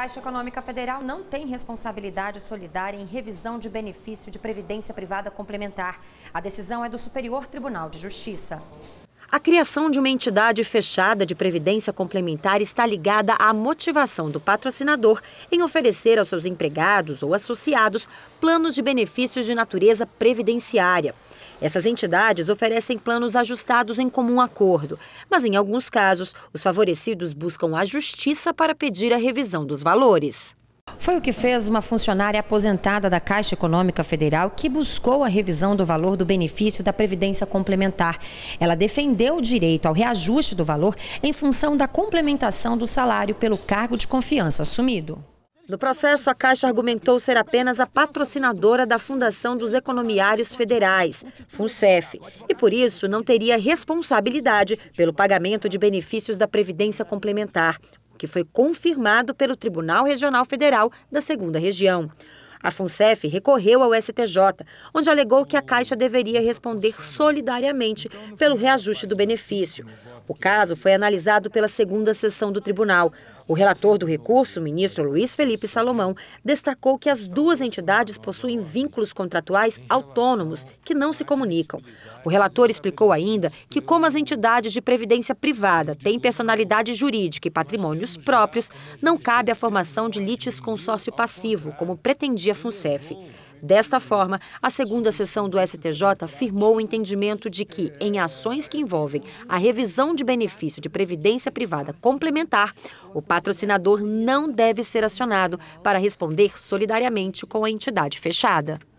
Caixa Econômica Federal não tem responsabilidade solidária em revisão de benefício de previdência privada complementar. A decisão é do Superior Tribunal de Justiça. A criação de uma entidade fechada de previdência complementar está ligada à motivação do patrocinador em oferecer aos seus empregados ou associados planos de benefícios de natureza previdenciária. Essas entidades oferecem planos ajustados em comum acordo, mas em alguns casos, os favorecidos buscam a justiça para pedir a revisão dos valores. Foi o que fez uma funcionária aposentada da Caixa Econômica Federal que buscou a revisão do valor do benefício da Previdência Complementar. Ela defendeu o direito ao reajuste do valor em função da complementação do salário pelo cargo de confiança assumido. No processo, a Caixa argumentou ser apenas a patrocinadora da Fundação dos Economiários Federais, FUNCEF, e por isso não teria responsabilidade pelo pagamento de benefícios da Previdência Complementar, que foi confirmado pelo Tribunal Regional Federal da Segunda Região. A FUNCEF recorreu ao STJ, onde alegou que a Caixa deveria responder solidariamente pelo reajuste do benefício. O caso foi analisado pela segunda sessão do tribunal. O relator do recurso, ministro Luiz Felipe Salomão, destacou que as duas entidades possuem vínculos contratuais autônomos que não se comunicam. O relator explicou ainda que, como as entidades de previdência privada têm personalidade jurídica e patrimônios próprios, não cabe a formação de lites consórcio passivo, como pretendia a FUNCEF. Desta forma, a segunda sessão do STJ firmou o entendimento de que, em ações que envolvem a revisão de benefício de previdência privada complementar, o patrocinador não deve ser acionado para responder solidariamente com a entidade fechada.